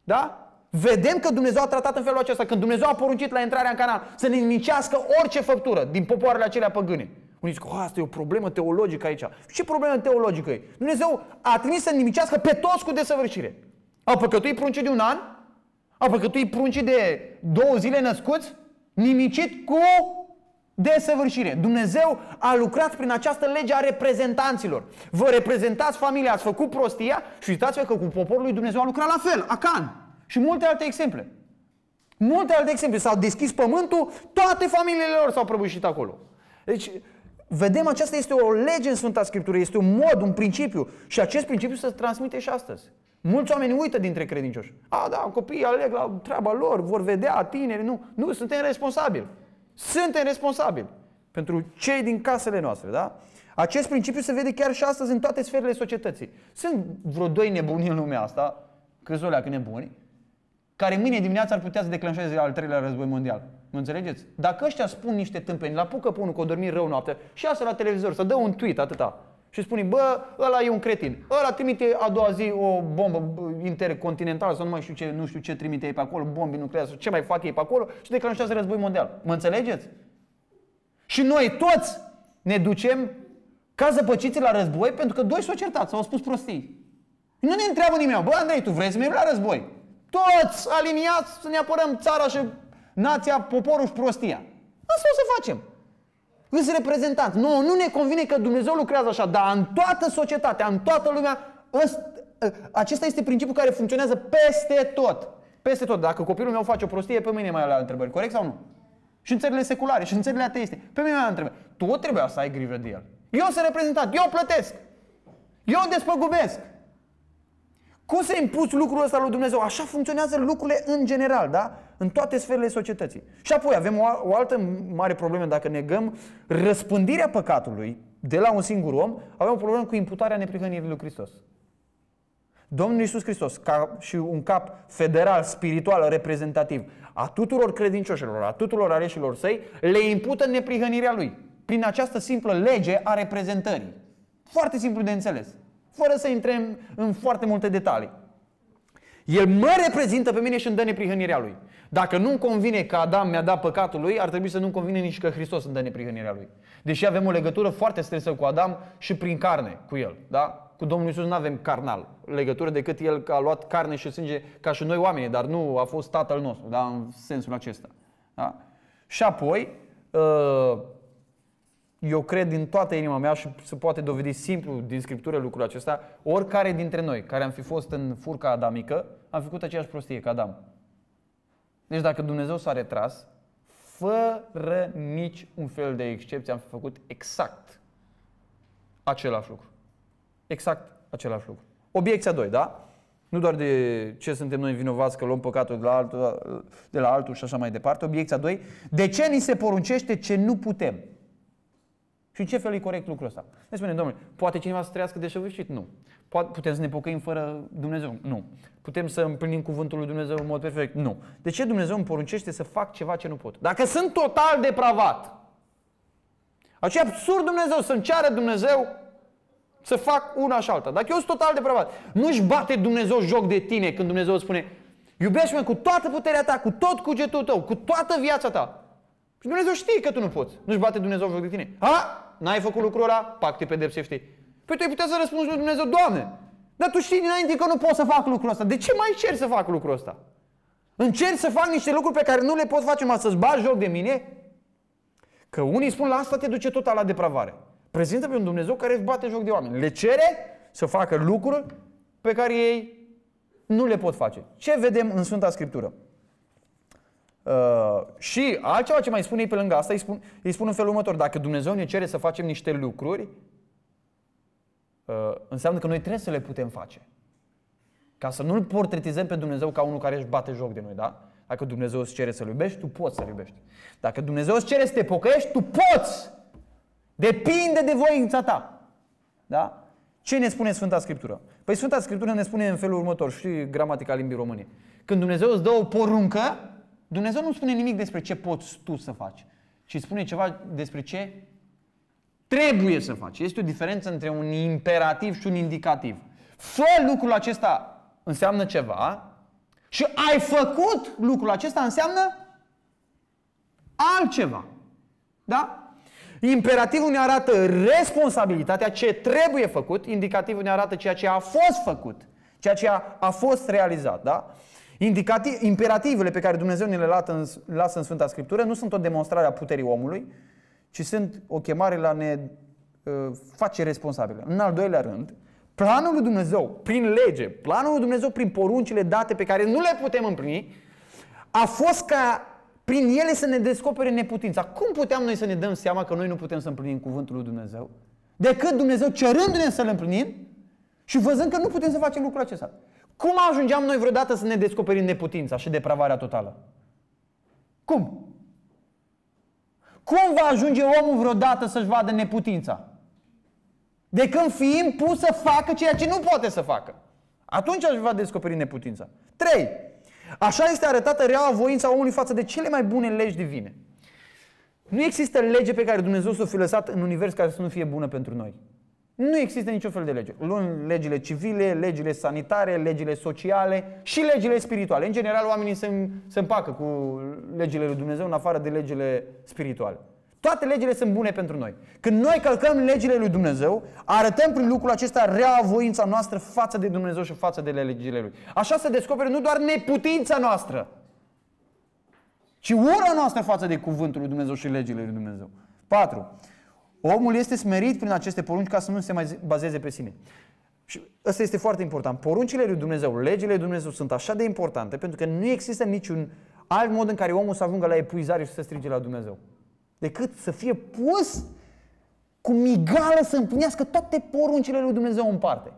Da? Vedem că Dumnezeu a tratat în felul acesta, când Dumnezeu a poruncit la intrarea în canal să ne nimicească orice făptură din popoarele acelea păgâne. Unii zic, oh, asta e o problemă teologică aici. Ce problemă teologică e? Dumnezeu a trimis să nimicească pe toți cu desăvârșire. Au păcătuit pruncii de un an, au păcătuit pruncii de două zile născuți, nimicit cu desăvârșire. Dumnezeu a lucrat prin această lege a reprezentanților. Vă reprezentați familia, ați făcut prostia și uitați-vă că cu poporul lui Dumnezeu a lucrat la fel, Acan. Și multe alte exemple. Multe alte exemple. S-au deschis pământul, toate familiile lor s-au prăbușit acolo. Deci, vedem, aceasta este o lege în Sfânta Scriptură, este un mod, un principiu. Și acest principiu se transmite și astăzi. Mulți oameni uită dintre credincioși. A, da, copiii aleg la treaba lor, vor vedea tineri, nu. Nu, suntem responsabili. Suntem responsabili pentru cei din casele noastre, da? Acest principiu se vede chiar și astăzi în toate sferele societății. Sunt vreo doi nebuni în lumea asta, câțiva că nebuni, care mâine dimineața ar putea să declanșeze al treilea război mondial. Mă înțelegeți? Dacă ăștia spun niște tâmpeni, la pucă pe unul că o dormi rău noaptea și iasă la televizor, să dă un tweet atâta și spune, bă, ăla e un cretin. Ăla trimite a doua zi o bombă intercontinentală sau nu mai știu ce, nu știu ce trimite ei pe acolo, bombe nucleare sau ce mai fac ei pe acolo și declanșează război mondial. Mă înțelegeți? Și noi toți ne ducem ca zăpăciții la război pentru că doi s-au certat, s-au spus prostii. Nu ne întreabă nimeni, bă Andrei, tu vrei să mergi la război? Toți aliniați să ne apărăm țara și nația, poporul și prostia. Asta o să facem. Îți reprezentanți. Nu, nu ne convine că Dumnezeu lucrează așa, dar în toată societatea, în toată lumea, ă, acesta este principiul care funcționează peste tot. Peste tot. Dacă copilul meu face o prostie, pe mine mai la întrebări. Corect sau nu? Și în țările seculare, și în țările ateiste. Pe mine mai are întrebări. Tu trebuie să ai grijă de el. Eu sunt reprezentant, eu plătesc. Eu despăgubesc. Cum să impuți lucrul ăsta lui Dumnezeu? Așa funcționează lucrurile în general, da? În toate sferele societății. Și apoi avem o, o altă mare problemă dacă negăm răspândirea păcatului de la un singur om, avem o problemă cu imputarea neprihănirii lui Hristos. Domnul Iisus Hristos, ca și un cap federal, spiritual, reprezentativ, a tuturor credincioșilor, a tuturor aleșilor săi, le impută neprihănirea lui. Prin această simplă lege a reprezentării. Foarte simplu de înțeles fără să intrăm în foarte multe detalii. El mă reprezintă pe mine și îmi dă neprihănirea lui. Dacă nu-mi convine că Adam mi-a dat păcatul lui, ar trebui să nu-mi convine nici că Hristos îmi dă neprihănirea lui. Deși avem o legătură foarte strânsă cu Adam și prin carne cu el. Da? Cu Domnul Isus nu avem carnal legătură decât el că a luat carne și sânge ca și noi oamenii, dar nu a fost tatăl nostru, da? în sensul acesta. Da? Și apoi, uh, eu cred din toată inima mea și se poate dovedi simplu din scriptură lucrul acesta, oricare dintre noi care am fi fost în furca adamică, am făcut aceeași prostie ca Adam. Deci dacă Dumnezeu s-a retras, fără nici un fel de excepție, am făcut exact același lucru. Exact același lucru. Obiecția 2, da? Nu doar de ce suntem noi vinovați că luăm păcatul de la altul, de la altul și așa mai departe. Obiecția 2, de ce ni se poruncește ce nu putem? Și în ce fel e corect lucrul ăsta? Ne spune, domnule, poate cineva să trăiască deșăvârșit? Nu. Poate, putem să ne pocăim fără Dumnezeu? Nu. Putem să împlinim cuvântul lui Dumnezeu în mod perfect? Nu. De ce Dumnezeu îmi poruncește să fac ceva ce nu pot? Dacă sunt total depravat, așa e absurd Dumnezeu să-mi ceară Dumnezeu să fac una și alta. Dacă eu sunt total depravat, nu-și bate Dumnezeu joc de tine când Dumnezeu îți spune iubește-mă cu toată puterea ta, cu tot cugetul tău, cu toată viața ta. Și Dumnezeu știe că tu nu poți. Nu-și bate Dumnezeu joc de tine. Ha? N-ai făcut lucrul ăla? Pac, te pedepsește. Păi tu ai putea să răspunzi lui Dumnezeu, Doamne, dar tu știi dinainte că nu pot să fac lucrul ăsta. De ce mai cer să fac lucrul ăsta? Încerc să fac niște lucruri pe care nu le pot face, mă să-ți bagi joc de mine? Că unii spun la asta te duce total la depravare. Prezintă pe un Dumnezeu care își bate joc de oameni. Le cere să facă lucruri pe care ei nu le pot face. Ce vedem în Sfânta Scriptură? Uh, și altceva ce mai spun ei pe lângă asta, îi spun, îi spun în felul următor. Dacă Dumnezeu ne cere să facem niște lucruri, uh, înseamnă că noi trebuie să le putem face. Ca să nu-L portretizăm pe Dumnezeu ca unul care își bate joc de noi, da? Dacă Dumnezeu îți cere să-L iubești, tu poți să-L iubești. Dacă Dumnezeu îți cere să te pocăiești, tu poți! Depinde de voința ta. Da? Ce ne spune Sfânta Scriptură? Păi Sfânta Scriptură ne spune în felul următor și gramatica limbii române. Când Dumnezeu îți dă o poruncă, Dumnezeu nu spune nimic despre ce poți tu să faci, ci spune ceva despre ce trebuie să faci. Este o diferență între un imperativ și un indicativ. Fă lucrul acesta înseamnă ceva și ai făcut lucrul acesta înseamnă altceva. Da? Imperativul ne arată responsabilitatea, ce trebuie făcut, indicativul ne arată ceea ce a fost făcut, ceea ce a, a fost realizat. Da? Indicativ, imperativele pe care Dumnezeu ne le lasă în Sfânta Scriptură nu sunt o demonstrare a puterii omului, ci sunt o chemare la ne uh, face responsabile. În al doilea rând, planul lui Dumnezeu prin lege, planul lui Dumnezeu prin poruncile date pe care nu le putem împlini, a fost ca prin ele să ne descopere neputința. Cum puteam noi să ne dăm seama că noi nu putem să împlinim cuvântul lui Dumnezeu? Decât Dumnezeu cerându-ne să le împlinim și văzând că nu putem să facem lucrul acesta. Cum ajungeam noi vreodată să ne descoperim neputința și depravarea totală? Cum? Cum va ajunge omul vreodată să-și vadă neputința? De când fim pus să facă ceea ce nu poate să facă. Atunci își va descoperi neputința. 3. Așa este arătată reaua voința omului față de cele mai bune legi divine. Nu există lege pe care Dumnezeu să o fi lăsat în univers care să nu fie bună pentru noi. Nu există niciun fel de lege. Luăm legile civile, legile sanitare, legile sociale și legile spirituale. În general, oamenii se, se împacă cu legile lui Dumnezeu în afară de legile spirituale. Toate legile sunt bune pentru noi. Când noi călcăm legile lui Dumnezeu, arătăm prin lucrul acesta rea voința noastră față de Dumnezeu și față de legile lui. Așa se descoperă nu doar neputința noastră, ci ura noastră față de cuvântul lui Dumnezeu și legile lui Dumnezeu. 4. Omul este smerit prin aceste porunci ca să nu se mai bazeze pe sine. Și ăsta este foarte important. Poruncile lui Dumnezeu, legile lui Dumnezeu sunt așa de importante pentru că nu există niciun alt mod în care omul să ajungă la epuizare și să strige la Dumnezeu. Decât să fie pus cu migală să împlinească toate poruncile lui Dumnezeu în parte.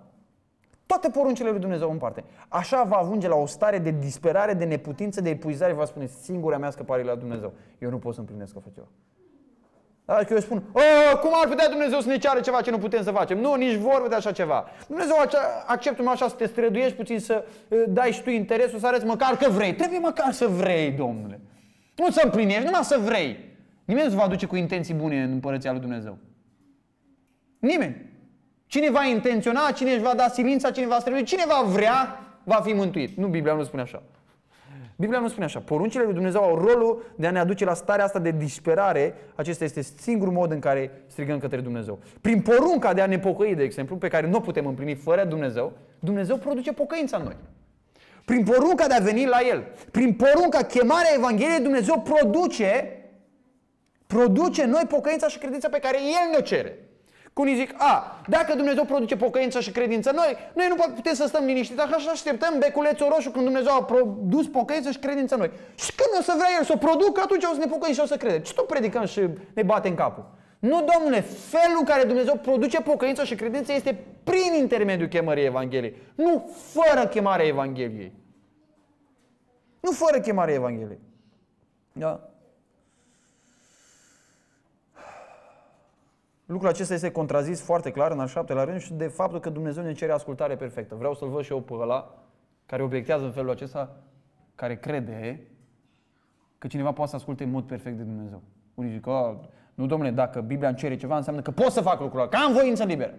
Toate poruncile lui Dumnezeu în parte. Așa va ajunge la o stare de disperare, de neputință, de epuizare, va spune singura mea scăpare la Dumnezeu. Eu nu pot să împlinesc așa ceva. Adică eu spun, oh, cum ar putea Dumnezeu să ne ceară ceva ce nu putem să facem? Nu, nici vorbă de așa ceva. Dumnezeu acceptă așa să te străduiești puțin, să dai și tu interesul, să arăți măcar că vrei. Trebuie măcar să vrei, domnule. Nu să împlinești, numai să vrei. Nimeni nu se va duce cu intenții bune în împărăția lui Dumnezeu. Nimeni. Cine va intenționa, cine își va da silința, cine va strădui, cine va vrea, va fi mântuit. Nu, Biblia nu spune așa. Biblia nu spune așa. Poruncile lui Dumnezeu au rolul de a ne aduce la starea asta de disperare. Acesta este singurul mod în care strigăm către Dumnezeu. Prin porunca de a ne pocăi, de exemplu, pe care nu o putem împlini fără Dumnezeu, Dumnezeu produce pocăința în noi. Prin porunca de a veni la El, prin porunca chemarea Evangheliei, Dumnezeu produce, produce noi pocăința și credința pe care El ne cere cum îi zic, a, dacă Dumnezeu produce pocăință și credință noi, noi nu putem să stăm liniștiți, așa și așteptăm beculețul roșu când Dumnezeu a produs pocăință și credință noi. Și când o să vrea El să o producă, atunci o să ne pocăim și o să credem. Ce tot predicăm și ne bate în capul? Nu, domnule, felul în care Dumnezeu produce pocăință și credință este prin intermediul chemării Evangheliei, nu fără chemarea Evangheliei. Nu fără chemarea Evangheliei. Da? Lucrul acesta este contrazis foarte clar în al șaptelea rând și de faptul că Dumnezeu ne cere ascultare perfectă. Vreau să-l văd și eu pe ăla care obiectează în felul acesta, care crede că cineva poate să asculte în mod perfect de Dumnezeu. Unii zic, nu domnule, dacă Biblia îmi cere ceva, înseamnă că pot să fac lucrul ăla, că am voință liberă.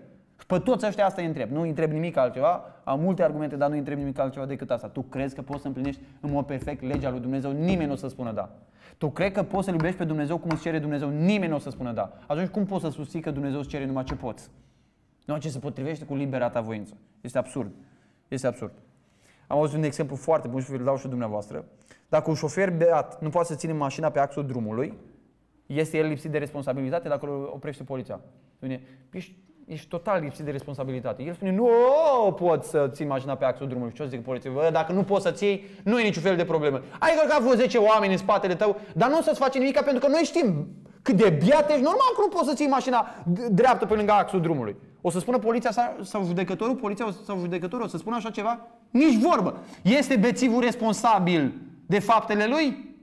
Pe toți ăștia asta îi întreb. Nu îi întreb nimic altceva. Am multe argumente, dar nu îi întreb nimic altceva decât asta. Tu crezi că poți să împlinești în mod perfect legea lui Dumnezeu? Nimeni nu o să spună da. Tu crezi că poți să-L iubești pe Dumnezeu cum îți cere Dumnezeu? Nimeni nu o să spună da. Atunci cum poți să susții că Dumnezeu îți cere numai ce poți? Nu ce se potrivește cu libera ta voință. Este absurd. Este absurd. Am auzit un exemplu foarte bun și vi-l dau și dumneavoastră. Dacă un șofer beat nu poate să ține mașina pe axul drumului, este el lipsit de responsabilitate dacă îl oprește poliția. Spune, ești ești total lipsit de responsabilitate. El spune, nu pot să ții mașina pe axul drumului. Și ce o zic poliție? Bă, dacă nu poți să ții, nu e niciun fel de problemă. Ai că vreo 10 oameni în spatele tău, dar nu o să-ți faci nimic pentru că noi știm cât de biat ești. Normal că nu poți să ții mașina dreaptă pe lângă axul drumului. O să spună poliția sau judecătorul, poliția sau judecătorul o să spună așa ceva? Nici vorbă. Este bețivul responsabil de faptele lui?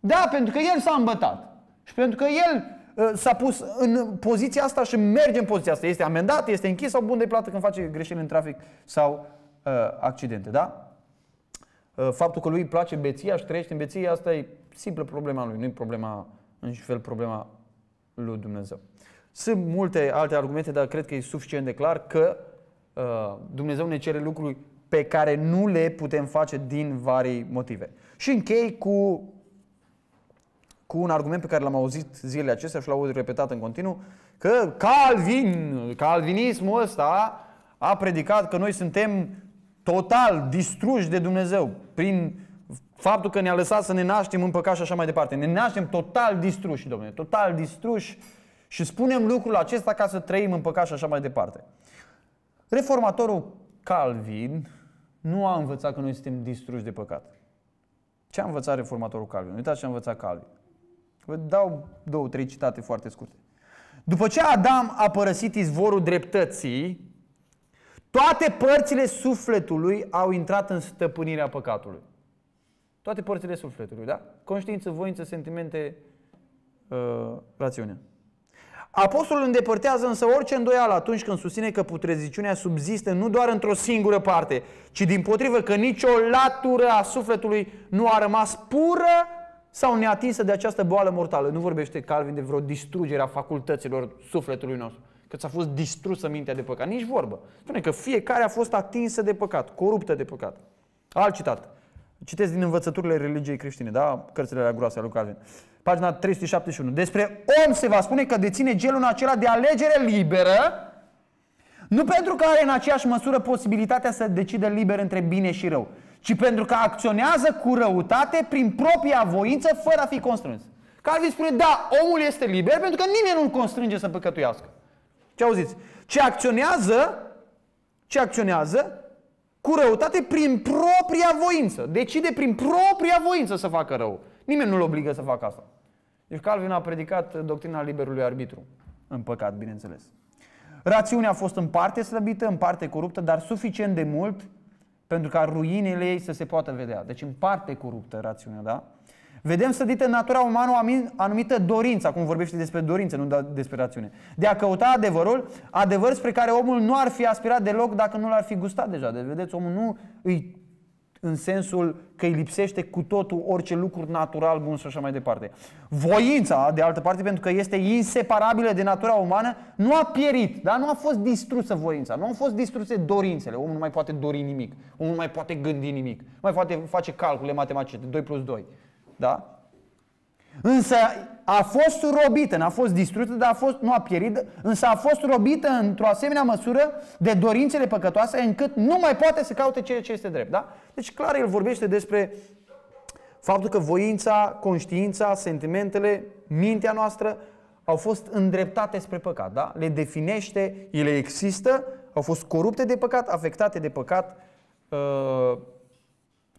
Da, pentru că el s-a îmbătat. Și pentru că el Uh, s-a pus în poziția asta și merge în poziția asta. Este amendat, este închis sau bun de plată când face greșeli în trafic sau uh, accidente, da? Uh, faptul că lui îi place beția și trăiește în beție, asta e simplă problema lui, nu e problema, în fel problema lui Dumnezeu. Sunt multe alte argumente, dar cred că e suficient de clar că uh, Dumnezeu ne cere lucruri pe care nu le putem face din vari motive. Și închei cu cu un argument pe care l-am auzit zilele acestea și l au repetat în continuu, că Calvin, calvinismul ăsta a predicat că noi suntem total distruși de Dumnezeu prin faptul că ne-a lăsat să ne naștem în păcat și așa mai departe. Ne naștem total distruși, domnule, total distruși și spunem lucrul acesta ca să trăim în păcat și așa mai departe. Reformatorul Calvin nu a învățat că noi suntem distruși de păcat. Ce a învățat reformatorul Calvin? Uitați ce a învățat Calvin. Vă dau două, trei citate foarte scurte. După ce Adam a părăsit izvorul dreptății, toate părțile sufletului au intrat în stăpânirea păcatului. Toate părțile sufletului, da? Conștiință, voință, sentimente, uh, rațiune. Apostolul îndepărtează însă orice îndoială atunci când susține că putreziciunea subzistă nu doar într-o singură parte, ci din potrivă că nicio latură a sufletului nu a rămas pură sau neatinsă de această boală mortală. Nu vorbește Calvin de vreo distrugere a facultăților sufletului nostru, că ți-a fost distrusă mintea de păcat. Nici vorbă. Spune că fiecare a fost atinsă de păcat, coruptă de păcat. Alt citat. Citesc din învățăturile religiei creștine, da? Cărțile alea groase ale lui Calvin. Pagina 371. Despre om se va spune că deține gelul acela de alegere liberă, nu pentru că are în aceeași măsură posibilitatea să decidă liber între bine și rău, ci pentru că acționează cu răutate prin propria voință fără a fi constrâns. Calvin spune, da, omul este liber pentru că nimeni nu constrânge să păcătuiască. Ce auziți? Ce acționează, ce acționează cu răutate prin propria voință. Decide prin propria voință să facă rău. Nimeni nu-l obligă să facă asta. Deci Calvin a predicat doctrina liberului arbitru. În păcat, bineînțeles. Rațiunea a fost în parte slăbită, în parte coruptă, dar suficient de mult pentru ca ruinele ei să se poată vedea. Deci în parte coruptă rațiunea, da? Vedem să în natura umană o anumită dorință, acum vorbește despre dorință, nu despre rațiune, de a căuta adevărul, adevăr spre care omul nu ar fi aspirat deloc dacă nu l-ar fi gustat deja. Deci vedeți, omul nu îi în sensul că îi lipsește cu totul orice lucru natural bun și așa mai departe. Voința, de altă parte, pentru că este inseparabilă de natura umană, nu a pierit, dar nu a fost distrusă voința, nu au fost distruse dorințele. Omul nu mai poate dori nimic, omul nu mai poate gândi nimic, nu mai poate face calcule matematice, 2 plus 2. Da? Însă a fost robită, n-a fost distrusă, dar a fost, nu a pierit, însă a fost robită într-o asemenea măsură de dorințele păcătoase încât nu mai poate să caute ceea ce este drept. Da? Deci clar el vorbește despre faptul că voința, conștiința, sentimentele, mintea noastră au fost îndreptate spre păcat. Da? Le definește, ele există, au fost corupte de păcat, afectate de păcat, uh,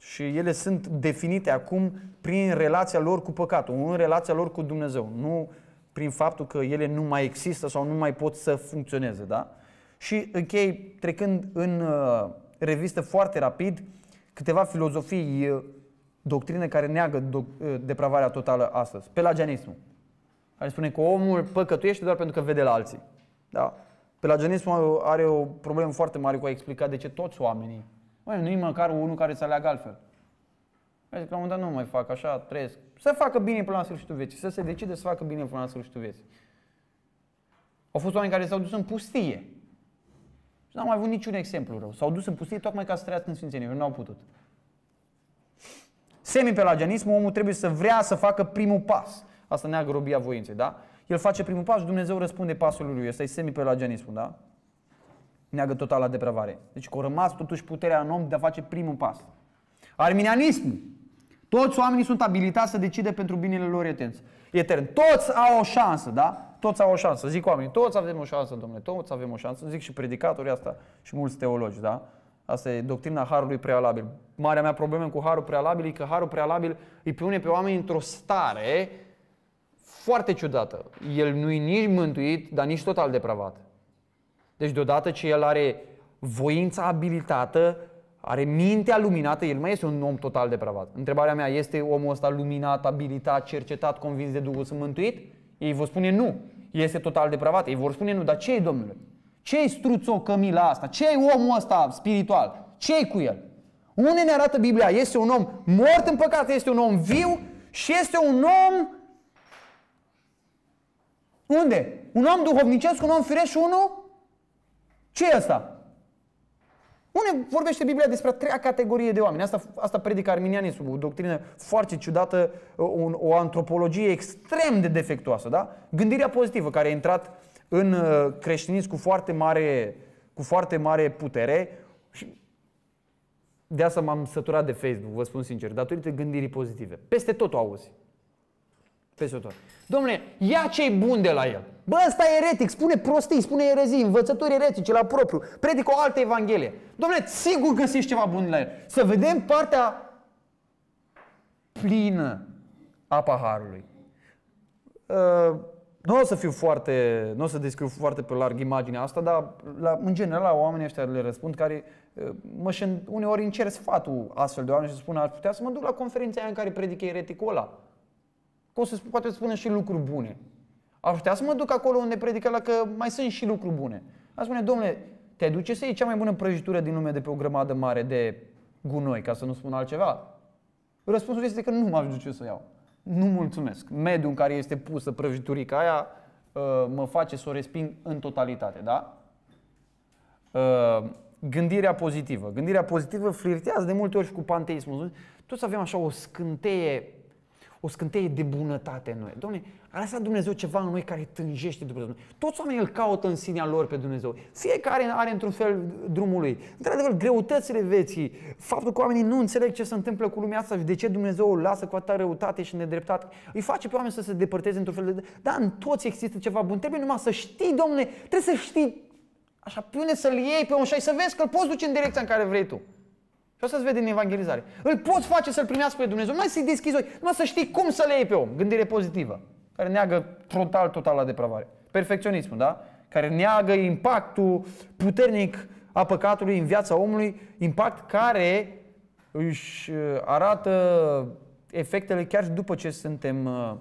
și ele sunt definite acum prin relația lor cu păcatul, în relația lor cu Dumnezeu, nu prin faptul că ele nu mai există sau nu mai pot să funcționeze, da? Și închei trecând în uh, revistă foarte rapid câteva filozofii, uh, doctrine care neagă uh, depravarea totală astăzi. Pelagianismul, care spune că omul păcătuiește doar pentru că vede la alții. Da? Pelagianismul are o problemă foarte mare cu a explica de ce toți oamenii mai nu-i măcar unul care să aleagă altfel. Vezi că la un moment dat nu mai fac așa, trăiesc. Să facă bine până la sfârșitul vieții, să se decide să facă bine până la sfârșitul vieții. Au fost oameni care s-au dus în pustie. Și n au mai avut niciun exemplu rău. S-au dus în pustie tocmai ca să trăiască în sfințenie. Nu au putut. Semipelagianismul omul trebuie să vrea să facă primul pas. Asta neagă robia voinței, da? El face primul pas și Dumnezeu răspunde pasului lui. Asta e semipelagianismul. da? neagă totala depravare. Deci că a rămas totuși puterea în om de a face primul pas. Arminianism. Toți oamenii sunt abilitați să decide pentru binele lor etern. etern. Toți au o șansă, da? Toți au o șansă. Zic oamenii, toți avem o șansă, domnule, toți avem o șansă. Zic și predicatorii asta și mulți teologi, da? Asta e doctrina harului prealabil. Marea mea problemă cu harul prealabil e că harul prealabil îi pune pe oameni într-o stare foarte ciudată. El nu e nici mântuit, dar nici total depravat. Deci deodată ce el are voința abilitată, are mintea luminată, el mai este un om total depravat. Întrebarea mea este omul ăsta luminat, abilitat, cercetat, convins de Duhul Sfânt mântuit? Ei vor spune nu. Este total depravat. Ei vor spune nu. Dar ce e, domnule? Ce e struțo Camila asta? ce e omul ăsta spiritual? ce e cu el? Unde ne arată Biblia? Este un om mort în păcat, este un om viu și este un om... Unde? Un om duhovnicesc, un om firesc și unul ce e asta? Unde vorbește Biblia despre a treia categorie de oameni? Asta, asta predică arminianii sub o doctrină foarte ciudată, o, o antropologie extrem de defectuoasă, da? Gândirea pozitivă care a intrat în uh, creștinism cu foarte mare, cu foarte mare putere și de asta m-am săturat de Facebook, vă spun sincer, datorită gândirii pozitive. Peste tot o auzi peste tot. Domnule, ia cei buni de la el. Bă, ăsta e eretic, spune prostii, spune erezii, învățători eretici la propriu, predică o altă evanghelie. Domnule, sigur găsești ceva bun la el. Să vedem partea plină a paharului. Uh, nu o să fiu foarte, nu o să descriu foarte pe larg imaginea asta, dar la, în general la oamenii ăștia le răspund care ă, mă uneori încerc sfatul astfel de oameni și spun ar putea să mă duc la conferința aia în care predică ereticul ăla că o să poate să spună și lucruri bune. Aș putea să mă duc acolo unde predică la că mai sunt și lucruri bune. Aș spune, domnule, te duce să iei cea mai bună prăjitură din lume de pe o grămadă mare de gunoi, ca să nu spun altceva. Răspunsul este că nu m-aș duce să iau. Nu mulțumesc. Mediul în care este pusă prăjiturica aia uh, mă face să o resping în totalitate, da? Uh, gândirea pozitivă. Gândirea pozitivă flirtează de multe ori și cu panteismul. Toți avem așa o scânteie o scânteie de bunătate în noi. Doamne, a lăsat Dumnezeu ceva în noi care tânjește după Dumnezeu. Toți oamenii îl caută în sinea lor pe Dumnezeu. Fiecare are într-un fel drumul lui. Într-adevăr, greutățile vieții, faptul că oamenii nu înțeleg ce se întâmplă cu lumea asta și de ce Dumnezeu o lasă cu atâta răutate și nedreptate, îi face pe oameni să se depărteze într-un fel de... Da, în toți există ceva bun. Trebuie numai să știi, domne, trebuie să știi Așa, pune să-l iei pe un șai să vezi că îl poți duce în direcția în care vrei tu. Și să se vede în evangelizare. Îl poți face să-L primească pe Dumnezeu, Nu să-i deschizi ochi. Nu să știi cum să le iei pe om. Gândire pozitivă, care neagă total, total la depravare. Perfecționismul, da? Care neagă impactul puternic a păcatului în viața omului, impact care își uh, arată efectele chiar după ce suntem uh,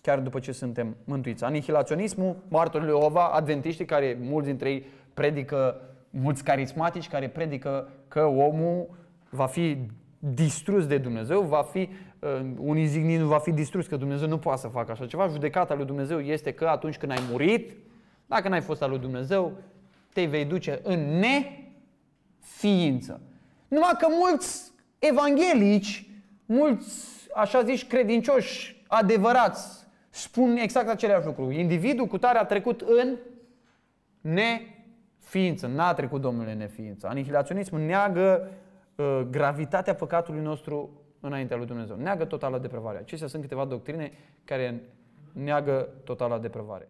chiar după ce suntem mântuiți. Anihilaționismul, martorii Ova, adventiștii, care mulți dintre ei predică, mulți carismatici care predică că omul va fi distrus de Dumnezeu, va fi, uh, unii zic nu va fi distrus, că Dumnezeu nu poate să facă așa ceva. Judecata lui Dumnezeu este că atunci când ai murit, dacă n-ai fost al lui Dumnezeu, te vei duce în neființă. Numai că mulți evanghelici, mulți, așa zici, credincioși adevărați, spun exact aceleași lucruri. Individul cu tare a trecut în neființă ființă, n-a trecut în neființă. Anihilaționismul neagă uh, gravitatea păcatului nostru înaintea lui Dumnezeu. Neagă totală depravarea. Acestea sunt câteva doctrine care neagă totala depravare.